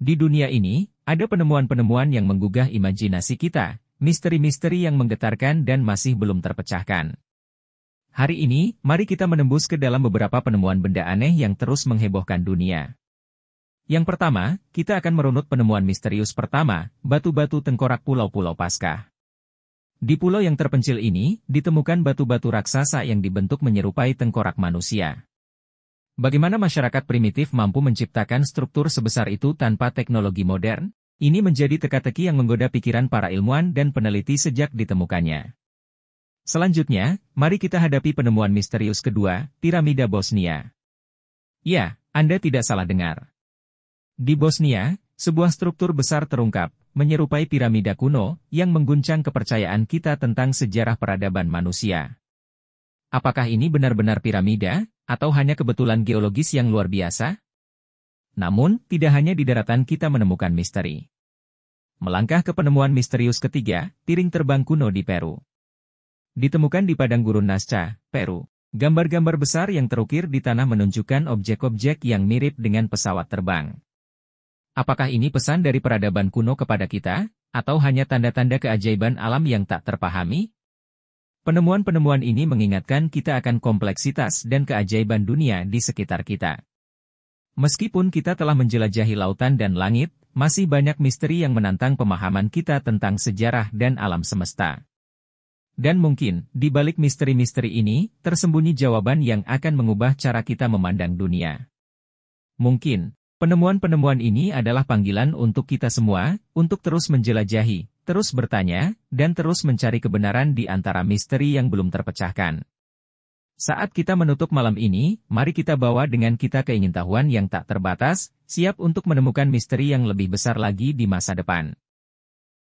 Di dunia ini, ada penemuan-penemuan yang menggugah imajinasi kita, misteri-misteri yang menggetarkan dan masih belum terpecahkan. Hari ini, mari kita menembus ke dalam beberapa penemuan benda aneh yang terus menghebohkan dunia. Yang pertama, kita akan merunut penemuan misterius pertama, batu-batu tengkorak pulau-pulau Paskah. Di pulau yang terpencil ini, ditemukan batu-batu raksasa yang dibentuk menyerupai tengkorak manusia. Bagaimana masyarakat primitif mampu menciptakan struktur sebesar itu tanpa teknologi modern? Ini menjadi teka-teki yang menggoda pikiran para ilmuwan dan peneliti sejak ditemukannya. Selanjutnya, mari kita hadapi penemuan misterius kedua, piramida Bosnia. Ya, Anda tidak salah dengar. Di Bosnia, sebuah struktur besar terungkap, menyerupai piramida kuno, yang mengguncang kepercayaan kita tentang sejarah peradaban manusia. Apakah ini benar-benar piramida, atau hanya kebetulan geologis yang luar biasa? Namun, tidak hanya di daratan kita menemukan misteri. Melangkah ke penemuan misterius ketiga, piring terbang kuno di Peru. Ditemukan di padang gurun Nazca, Peru. Gambar-gambar besar yang terukir di tanah menunjukkan objek-objek yang mirip dengan pesawat terbang. Apakah ini pesan dari peradaban kuno kepada kita, atau hanya tanda-tanda keajaiban alam yang tak terpahami? Penemuan-penemuan ini mengingatkan kita akan kompleksitas dan keajaiban dunia di sekitar kita. Meskipun kita telah menjelajahi lautan dan langit, masih banyak misteri yang menantang pemahaman kita tentang sejarah dan alam semesta. Dan mungkin, di balik misteri-misteri ini, tersembunyi jawaban yang akan mengubah cara kita memandang dunia. Mungkin, penemuan-penemuan ini adalah panggilan untuk kita semua, untuk terus menjelajahi, terus bertanya, dan terus mencari kebenaran di antara misteri yang belum terpecahkan. Saat kita menutup malam ini, mari kita bawa dengan kita keingintahuan yang tak terbatas, siap untuk menemukan misteri yang lebih besar lagi di masa depan.